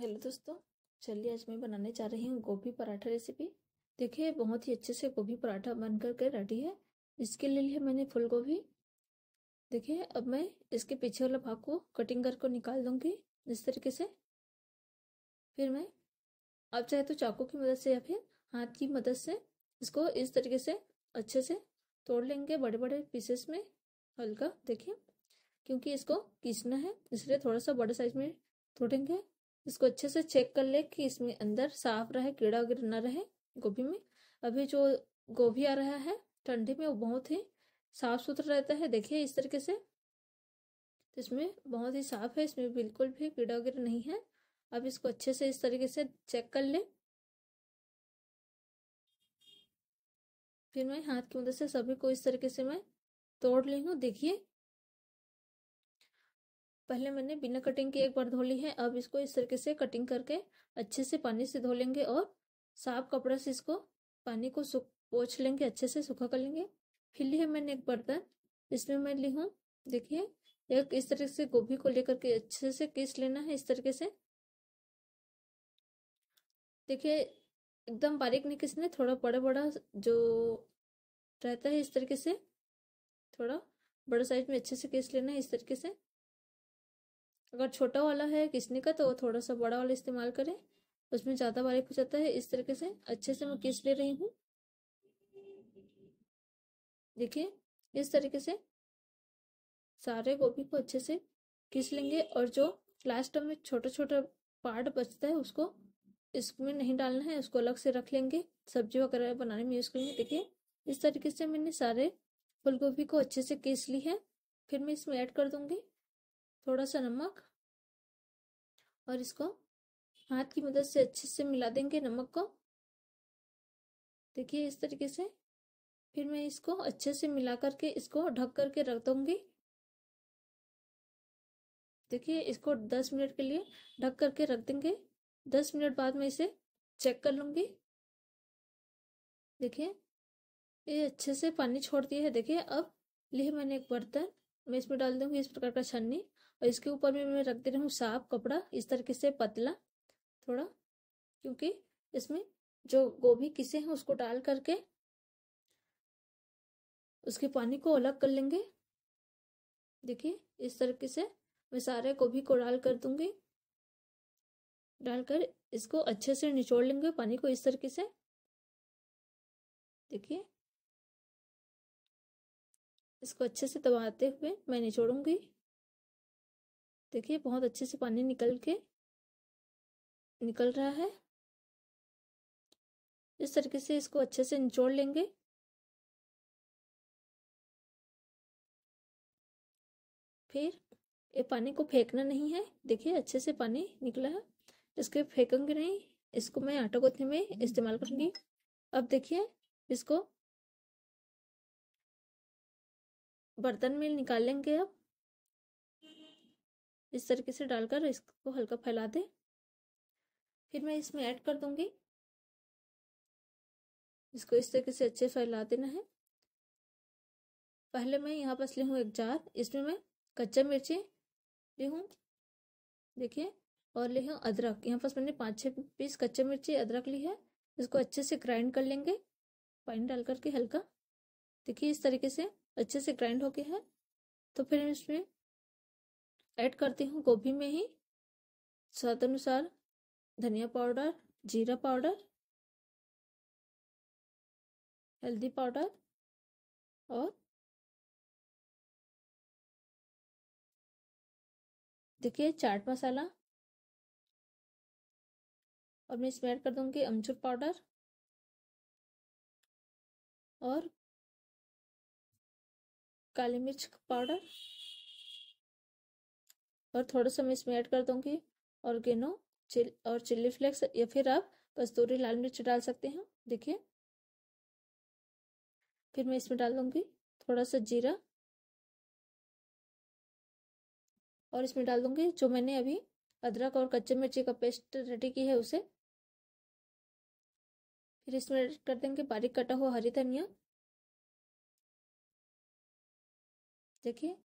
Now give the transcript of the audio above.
hello दोस्तों चलिए आज मैं बनाने जा रही हूँ गोभी पराठा रेसिपी देखिए बहुत ही अच्छे से गोभी पराठा बन कर के रेडी है इसके लिए लिया मैंने फुल गोभी देखिए अब मैं इसके पीछे वाला भाग को कटिंग करके निकाल दूंगी इस तरीके से फिर मैं आप चाहे तो चाकू की मदद से या फिर हाथ की मदद से इसको इस तरीके से अच्छे से तोड़ लेंगे बड़े बड़े पीसेस में हल्का देखिए क्योंकि इसको खींचना है इसलिए थोड़ा सा बड़े साइज में तोड़ेंगे इसको अच्छे से चेक कर ले कि इसमें अंदर साफ रहे कीड़ा वगैरह ना रहे गोभी में अभी जो गोभी आ रहा है ठंडी में वो बहुत ही साफ सुथरा रहता है देखिए इस तरीके से तो इसमें बहुत ही साफ है इसमें बिल्कुल भी कीड़ा वगैरह नहीं है अब इसको अच्छे से इस तरीके से चेक कर ले फिर मैं हाथ की मदद से सभी को इस तरीके से मैं तोड़ ली हूँ देखिए पहले मैंने बिना कटिंग की एक बार धो ली है अब इसको इस तरीके से कटिंग करके अच्छे से पानी से धो लेंगे और साफ कपड़ा से इसको पानी को पोछ लेंगे अच्छे से सूखा कर लेंगे फिर ली है मैंने एक बर्तन इसमें मैं ली हूँ देखिए एक इस तरीके से गोभी को लेकर के अच्छे से किस लेना है इस तरीके से देखिए एकदम बारीक नहीं किसने थोड़ा बड़ा बड़ा जो रहता है इस तरीके से थोड़ा बड़ा साइज में अच्छे से केस लेना है इस तरीके से अगर छोटा वाला है किसने का तो वो थोड़ा सा बड़ा वाला इस्तेमाल करें उसमें ज़्यादा बारीक हो जाता है इस तरीके से अच्छे से मैं किस ले रही हूँ देखिए इस तरीके से सारे गोभी को अच्छे से किस लेंगे और जो लास्ट में छोटा छोटा पार्ट बचता है उसको इसमें नहीं डालना है उसको अलग से रख लेंगे सब्जी वगैरह बनाने में यूज़ करेंगे देखिए इस तरीके से मैंने सारे फूल को अच्छे से किस ली है फिर मैं इसमें ऐड कर दूंगी थोड़ा सा नमक और इसको हाथ की मदद से अच्छे से मिला देंगे नमक को देखिए इस तरीके से फिर मैं इसको अच्छे से मिला करके इसको ढक करके रख दूंगी देखिए इसको 10 मिनट के लिए ढक करके रख देंगे 10 मिनट बाद मैं इसे चेक कर लूंगी देखिए ये अच्छे से पानी छोड़ दिया है देखिए अब लिए मैंने एक बर्तन मैं इसमें डाल दूंगी इस प्रकार का छन्नी और इसके ऊपर भी मैं रख दे रही हूँ साफ कपड़ा इस तरीके से पतला थोड़ा क्योंकि इसमें जो गोभी किसे हैं उसको डाल करके उसके पानी को अलग कर लेंगे देखिए इस तरीके से मैं सारे गोभी को डाल कर दूंगी डालकर इसको अच्छे से निचोड़ लेंगे पानी को इस तरीके से देखिए इसको अच्छे से दबाते हुए मैं निचोड़ूंगी देखिए बहुत अच्छे से पानी निकल के निकल रहा है इस तरीके से इसको अच्छे से निचोड़ लेंगे फिर ये पानी को फेंकना नहीं है देखिए अच्छे से पानी निकला है इसके फेंकेंगे नहीं इसको मैं आटा गोथने में इस्तेमाल करूंगी अब देखिए इसको बर्तन में निकाल लेंगे अब इस तरीके से डालकर इसको हल्का फैला दें फिर मैं इसमें ऐड कर दूंगी इसको इस तरीके से अच्छे फैला देना है पहले मैं यहाँ पास ली हूँ एक जार इसमें मैं कच्चा मिर्ची ली हूँ देखिए और ली हूँ अदरक यहाँ पास मैंने पाँच छः पीस कच्चा मिर्ची अदरक ली है इसको अच्छे से ग्राइंड कर लेंगे पानी डाल करके हल्का देखिए इस तरीके से अच्छे से ग्राइंड हो गया है तो फिर इसमें ऐड करती हूँ गोभी में ही स्वाद अनुसार धनिया पाउडर जीरा पाउडर हल्दी पाउडर और देखिए चाट मसाला और मैं इसमें ऐड कर दूंगी अमचूर पाउडर और काली मिर्च पाउडर और थोड़ा सा मैं इसमें ऐड कर दूंगी और गेनो चिल और चिल्ली फ्लेक्स या फिर आप कस्तूरी लाल मिर्च डाल सकते हैं देखिए फिर मैं इसमें डाल दूंगी थोड़ा सा जीरा और इसमें डाल दूंगी जो मैंने अभी अदरक और कच्चे मिर्ची का पेस्ट रेडी की है उसे फिर इसमें ऐड कर देंगे बारीक कटा हुआ हरी धनिया देखिए